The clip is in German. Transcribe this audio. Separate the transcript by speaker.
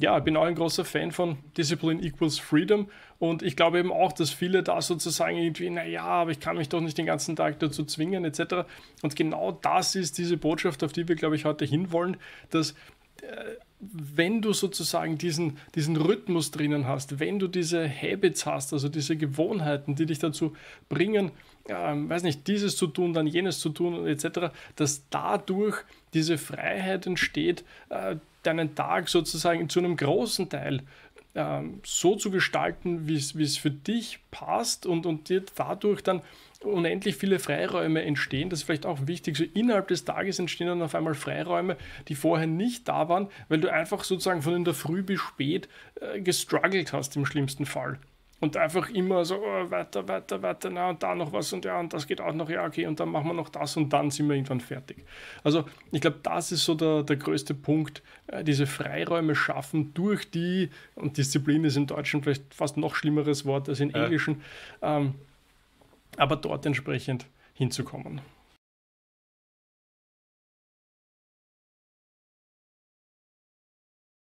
Speaker 1: ja, ich bin auch ein großer Fan von Discipline equals Freedom und ich glaube eben auch, dass viele da sozusagen irgendwie, naja, aber ich kann mich doch nicht den ganzen Tag dazu zwingen etc. Und genau das ist diese Botschaft, auf die wir, glaube ich, heute hinwollen, dass wenn du sozusagen diesen, diesen Rhythmus drinnen hast, wenn du diese Habits hast, also diese Gewohnheiten, die dich dazu bringen, ähm, weiß nicht, dieses zu tun, dann jenes zu tun etc., dass dadurch diese Freiheit entsteht, äh, deinen Tag sozusagen zu einem großen Teil ähm, so zu gestalten, wie es für dich passt und, und dir dadurch dann unendlich viele Freiräume entstehen. Das ist vielleicht auch wichtig. So innerhalb des Tages entstehen dann auf einmal Freiräume, die vorher nicht da waren, weil du einfach sozusagen von in der Früh bis spät äh, gestruggelt hast im schlimmsten Fall und einfach immer so oh, weiter, weiter, weiter, na und da noch was und ja, und das geht auch noch, ja, okay, und dann machen wir noch das und dann sind wir irgendwann fertig. Also ich glaube, das ist so der, der größte Punkt, äh, diese Freiräume schaffen durch die, und Disziplin ist im Deutschen vielleicht fast noch schlimmeres Wort als im äh. Englischen,
Speaker 2: ähm, aber dort entsprechend hinzukommen.